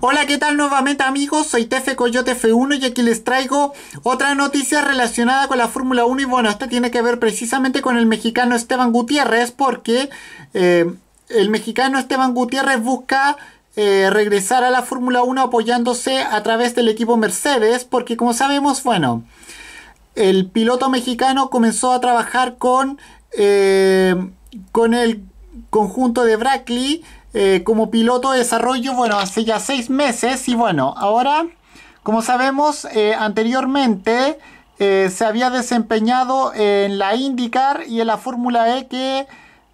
Hola, ¿qué tal nuevamente amigos? Soy Tefe Coyote F1 y aquí les traigo otra noticia relacionada con la Fórmula 1 y bueno, esta tiene que ver precisamente con el mexicano Esteban Gutiérrez porque eh, el mexicano Esteban Gutiérrez busca eh, regresar a la Fórmula 1 apoyándose a través del equipo Mercedes porque como sabemos, bueno, el piloto mexicano comenzó a trabajar con, eh, con el conjunto de Brackley eh, como piloto de desarrollo, bueno, hace ya seis meses y bueno, ahora, como sabemos, eh, anteriormente eh, se había desempeñado en la IndyCar y en la Fórmula E que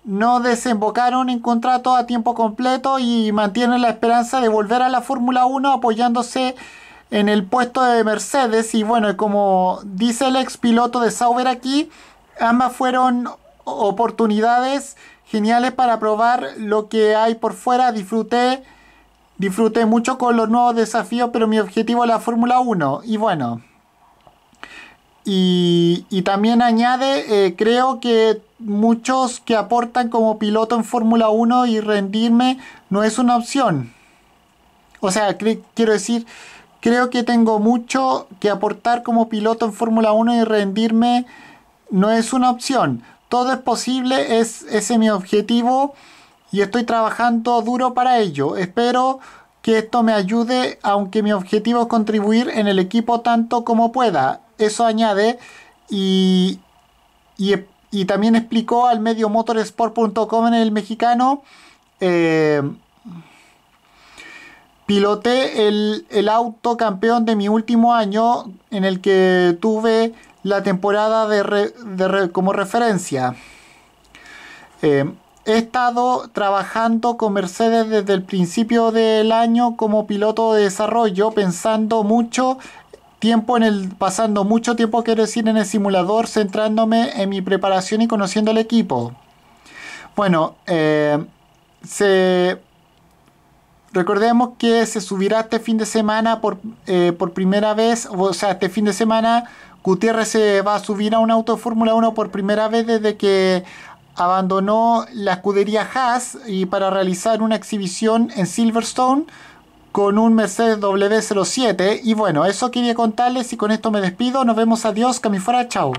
no desembocaron en contrato a tiempo completo y mantienen la esperanza de volver a la Fórmula 1 apoyándose en el puesto de Mercedes y bueno, como dice el ex piloto de Sauber aquí, ambas fueron oportunidades geniales para probar lo que hay por fuera. Disfruté, disfruté mucho con los nuevos desafíos, pero mi objetivo es la Fórmula 1. Y bueno, y, también añade, eh, creo que muchos que aportan como piloto en Fórmula 1 y rendirme no es una opción. O sea, quiero decir, creo que tengo mucho que aportar como piloto en Fórmula 1 y rendirme no es una opción todo es posible, es, ese es mi objetivo y estoy trabajando duro para ello. Espero que esto me ayude, aunque mi objetivo es contribuir en el equipo tanto como pueda. Eso añade y, y, también explicó al medio motorsport.com en el mexicano. Eh, piloté el, el auto campeón de mi último año en el que tuve la temporada de como referencia. Eh, he estado trabajando con Mercedes desde el principio del año como piloto de desarrollo, pensando mucho tiempo en el pasando mucho tiempo quiero decir en el simulador centrándome en mi preparación y conociendo el equipo bueno eh, se recordemos que se subirá este fin de semana por, eh, por primera vez o sea este fin de semana Gutiérrez se va a subir a un auto de Fórmula 1 por primera vez desde que abandonó la escudería Haas y para realizar una exhibición en Silverstone con un Mercedes W07. Y bueno, eso quería contarles y con esto me despido. Nos vemos, adiós, que chao.